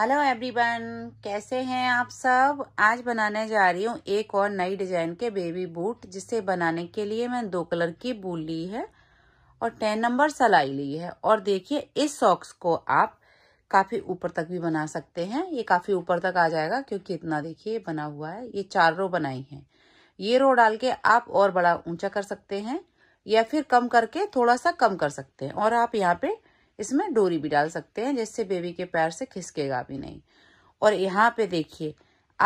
hello everyone कैसे हैं आप सब आज बनाने जा रही हूँ एक और नई डिजाइन के बेबी बूट जिसे बनाने के लिए मैंने दो कलर की बूल ली है और टेन नंबर सलाई ली है और देखिए इस सॉक्स को आप काफ़ी ऊपर तक भी बना सकते हैं ये काफ़ी ऊपर तक आ जाएगा क्योंकि इतना देखिए बना हुआ है ये चार रो बनाई है ये रो डाल के आप और बड़ा ऊंचा कर सकते हैं या फिर कम करके थोड़ा सा कम कर सकते हैं और आप यहाँ पे इसमें डोरी भी डाल सकते हैं जिससे बेबी के पैर से खिसकेगा भी नहीं और यहाँ पे देखिए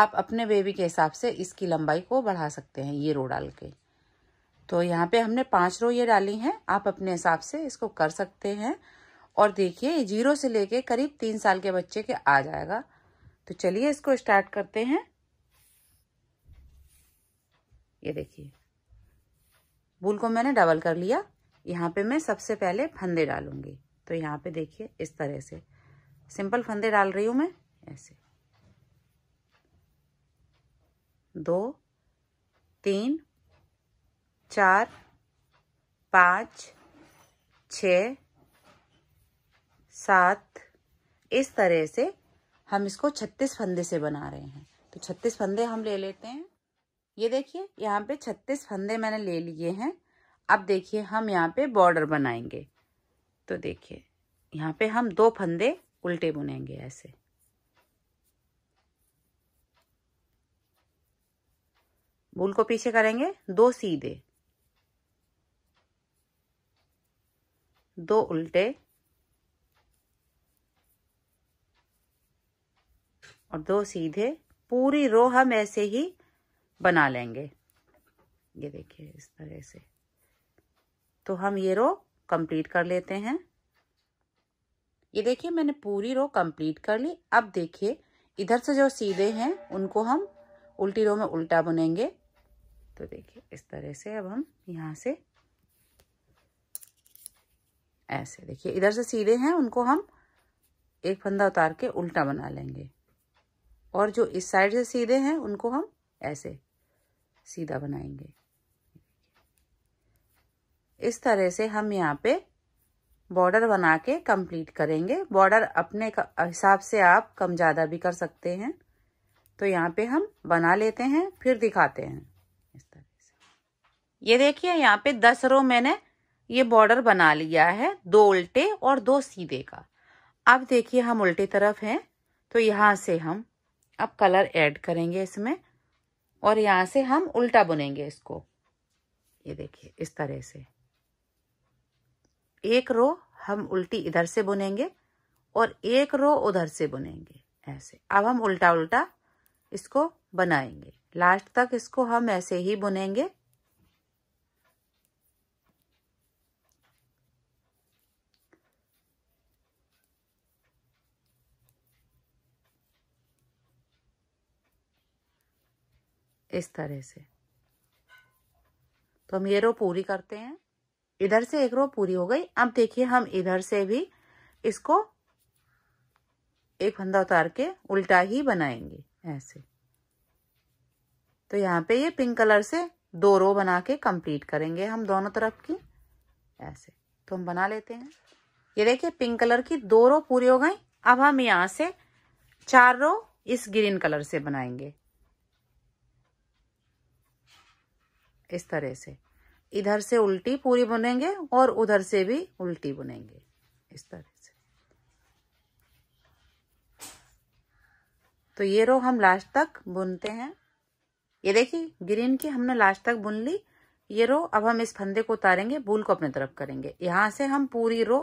आप अपने बेबी के हिसाब से इसकी लंबाई को बढ़ा सकते हैं ये रो डाल के तो यहाँ पे हमने पांच रो ये डाली हैं आप अपने हिसाब से इसको कर सकते हैं और देखिए ये जीरो से लेके करीब तीन साल के बच्चे के आ जाएगा तो चलिए इसको स्टार्ट करते हैं ये देखिए बुल को मैंने डबल कर लिया यहाँ पे मैं सबसे पहले फंदे डालूंगी तो यहाँ पे देखिए इस तरह से सिंपल फंदे डाल रही हूँ मैं ऐसे दो तीन चार पाँच छ सात इस तरह से हम इसको छत्तीस फंदे से बना रहे हैं तो छत्तीस फंदे हम ले लेते हैं ये देखिए यहाँ पे छत्तीस फंदे मैंने ले लिए हैं अब देखिए हम यहाँ पे बॉर्डर बनाएंगे तो देखिए यहाँ पे हम दो फंदे उल्टे बुनेंगे ऐसे बुल को पीछे करेंगे दो सीधे दो उल्टे और दो सीधे पूरी रो हम ऐसे ही बना लेंगे ये देखिए इस तरह से तो हम ये रो कंप्लीट कर लेते हैं ये देखिए मैंने पूरी रो कंप्लीट कर ली अब देखिए इधर से जो सीधे हैं उनको हम उल्टी रो में उल्टा बुनेंगे तो देखिए इस तरह से अब हम यहाँ से ऐसे देखिए इधर से सीधे हैं उनको हम एक फंदा उतार के उल्टा बना लेंगे और जो इस साइड से सीधे हैं उनको हम ऐसे सीधा बनाएंगे इस तरह से हम यहाँ पे बॉर्डर बना के कंप्लीट करेंगे बॉर्डर अपने हिसाब से आप कम ज़्यादा भी कर सकते हैं तो यहाँ पे हम बना लेते हैं फिर दिखाते हैं इस तरह से ये देखिए यहाँ पे दस रो मैंने ये बॉर्डर बना लिया है दो उल्टे और दो सीधे का अब देखिए हम उल्टी तरफ हैं तो यहाँ से हम अब कलर ऐड करेंगे इसमें और यहाँ से हम उल्टा बुनेंगे इसको ये देखिए इस तरह से एक रो हम उल्टी इधर से बुनेंगे और एक रो उधर से बुनेंगे ऐसे अब हम उल्टा उल्टा इसको बनाएंगे लास्ट तक इसको हम ऐसे ही बुनेंगे इस तरह से तो हम ये रो पूरी करते हैं इधर से एक रो पूरी हो गई अब देखिए हम इधर से भी इसको एक फंदा उतार के उल्टा ही बनाएंगे ऐसे तो यहाँ पे ये पिंक कलर से दो रो बना के कंप्लीट करेंगे हम दोनों तरफ की ऐसे तो हम बना लेते हैं ये देखिए पिंक कलर की दो रो पूरी हो गई अब हम यहाँ से चार रो इस ग्रीन कलर से बनाएंगे इस तरह से इधर से उल्टी पूरी बुनेंगे और उधर से भी उल्टी बुनेंगे इस तरह से तो ये रो हम लास्ट तक बुनते हैं ये देखिए ग्रीन की हमने लास्ट तक बुन ली ये रो अब हम इस फंदे को उतारेंगे भूल को अपने तरफ करेंगे यहां से हम पूरी रो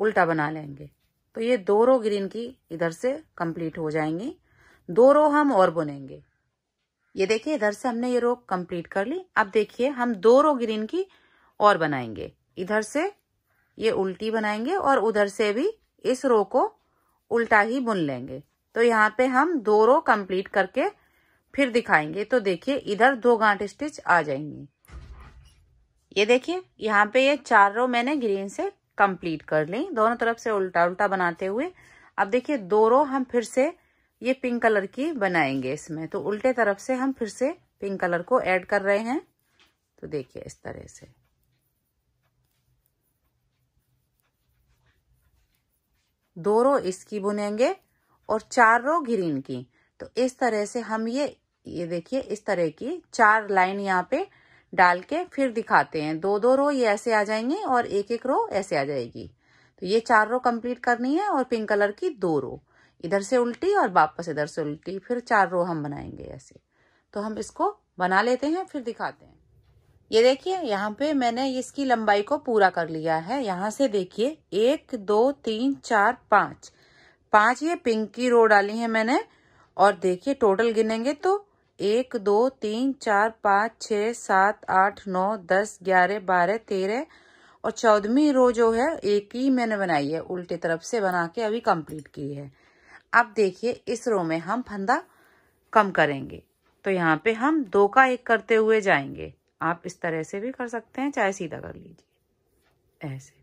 उल्टा बना लेंगे तो ये दो रो ग्रीन की इधर से कंप्लीट हो जाएंगी दो रो हम और बुनेंगे ये देखिए इधर से हमने ये रो कंप्लीट कर ली अब देखिए हम दो रो ग्रीन की और बनाएंगे इधर से ये उल्टी बनाएंगे और उधर से भी इस रो को उल्टा ही बुन लेंगे तो यहाँ पे हम दो रो कंप्लीट करके फिर दिखाएंगे तो देखिए इधर दो गांठ स्टिच आ जाएंगे ये देखिए यहाँ पे ये चार रो मैंने ग्रीन से कंप्लीट कर ली दोनों तरफ से उल्टा उल्टा बनाते हुए अब देखिए दो रो हम फिर से ये पिंक कलर की बनाएंगे इसमें तो उल्टे तरफ से हम फिर से पिंक कलर को ऐड कर रहे हैं तो देखिए इस तरह से दो रो इसकी बुनेंगे और चार रो ग्रीन की तो इस तरह से हम ये ये देखिए इस तरह की चार लाइन यहाँ पे डाल के फिर दिखाते हैं दो दो रो ये ऐसे आ जाएंगे और एक एक रो ऐसे आ जाएगी तो ये चार रो कंप्लीट करनी है और पिंक कलर की दो रो इधर से उल्टी और वापस इधर से उल्टी फिर चार रो हम बनाएंगे ऐसे तो हम इसको बना लेते हैं फिर दिखाते हैं ये देखिए यहाँ पे मैंने इसकी लंबाई को पूरा कर लिया है यहाँ से देखिए एक दो तीन चार पाँच पाँच ये पिंक की रो डाली है मैंने और देखिए टोटल गिनेंगे तो एक दो तीन चार पाँच छ सात आठ नौ दस ग्यारह बारह तेरह और चौदहवीं रो जो है एक ही मैंने बनाई है उल्टी तरफ से बना के अभी कंप्लीट की है अब देखिए इस रो में हम फंदा कम करेंगे तो यहाँ पे हम दो का एक करते हुए जाएंगे आप इस तरह से भी कर सकते हैं चाहे सीधा कर लीजिए ऐसे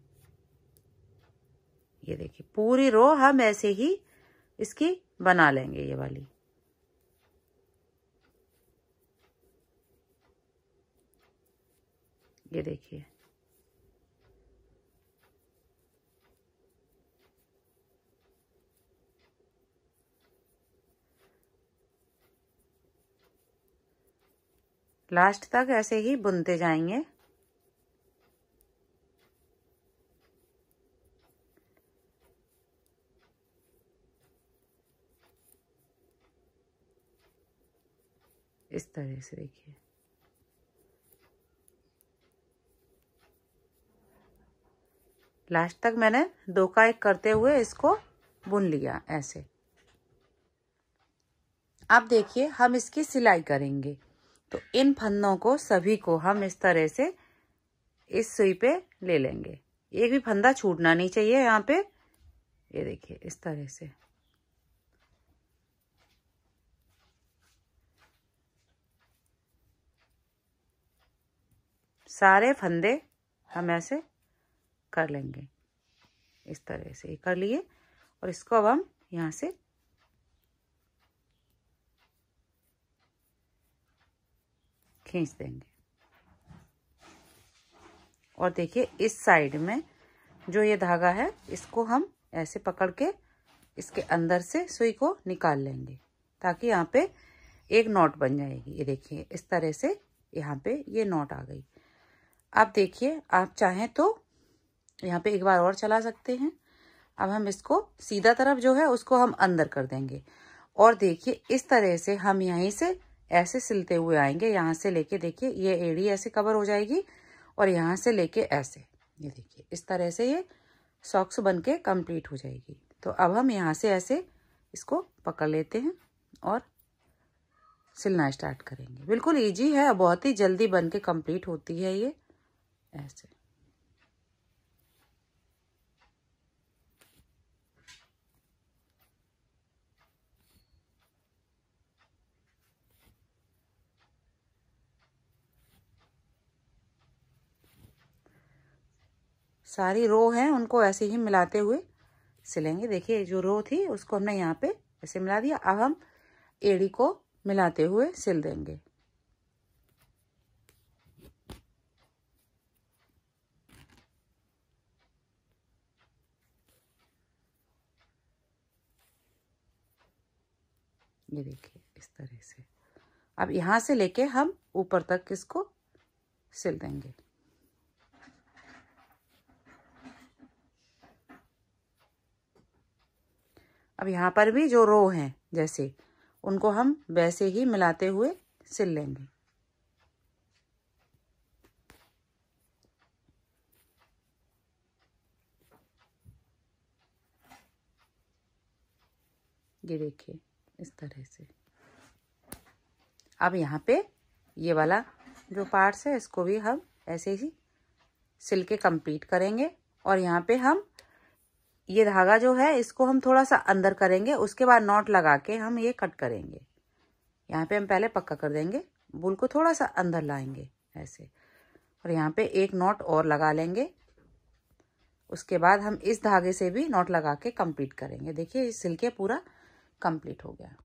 ये देखिए पूरी रो हम ऐसे ही इसकी बना लेंगे ये वाली ये देखिए लास्ट तक ऐसे ही बुनते जाएंगे इस तरह से देखिए लास्ट तक मैंने दो का एक करते हुए इसको बुन लिया ऐसे अब देखिए हम इसकी सिलाई करेंगे तो इन फंदों को सभी को हम इस तरह से इस सुई पे ले लेंगे एक भी फंदा छूटना नहीं चाहिए यहाँ पे ये देखिए इस तरह से सारे फंदे हम ऐसे कर लेंगे इस तरह से कर लिए और इसको अब हम यहाँ से खींच देंगे और देखिए इस साइड में जो ये धागा है इसको हम ऐसे पकड़ के इसके अंदर से सुई को निकाल लेंगे ताकि यहाँ पे एक नॉट बन जाएगी ये देखिए इस तरह से यहाँ पे ये नॉट आ गई आप देखिए आप चाहें तो यहाँ पे एक बार और चला सकते हैं अब हम इसको सीधा तरफ जो है उसको हम अंदर कर देंगे और देखिए इस तरह से हम यहीं से ऐसे सिलते हुए आएंगे यहाँ से लेके देखिए ये एड़ी ऐसे कवर हो जाएगी और यहाँ से लेके ऐसे ये देखिए इस तरह से ये सॉक्स बन के कम्प्लीट हो जाएगी तो अब हम यहाँ से ऐसे इसको पकड़ लेते हैं और सिलना स्टार्ट करेंगे बिल्कुल ईजी है बहुत ही जल्दी बन के कम्प्लीट होती है ये ऐसे सारी रो हैं उनको ऐसे ही मिलाते हुए सिलेंगे देखिए जो रो थी उसको हमने यहाँ पे ऐसे मिला दिया अब हम एड़ी को मिलाते हुए सिल देंगे ये देखिए इस तरह से अब यहाँ से लेके हम ऊपर तक इसको सिल देंगे अब यहाँ पर भी जो रो हैं जैसे उनको हम वैसे ही मिलाते हुए सिल लेंगे ये देखिए इस तरह से अब यहाँ पे ये वाला जो पार्ट्स है इसको भी हम ऐसे ही सिल के कंप्लीट करेंगे और यहाँ पे हम ये धागा जो है इसको हम थोड़ा सा अंदर करेंगे उसके बाद नॉट लगा के हम ये कट करेंगे यहाँ पे हम पहले पक्का कर देंगे बुल को थोड़ा सा अंदर लाएंगे ऐसे और यहाँ पे एक नॉट और लगा लेंगे उसके बाद हम इस धागे से भी नॉट लगा के कंप्लीट करेंगे देखिए सिल्के पूरा कंप्लीट हो गया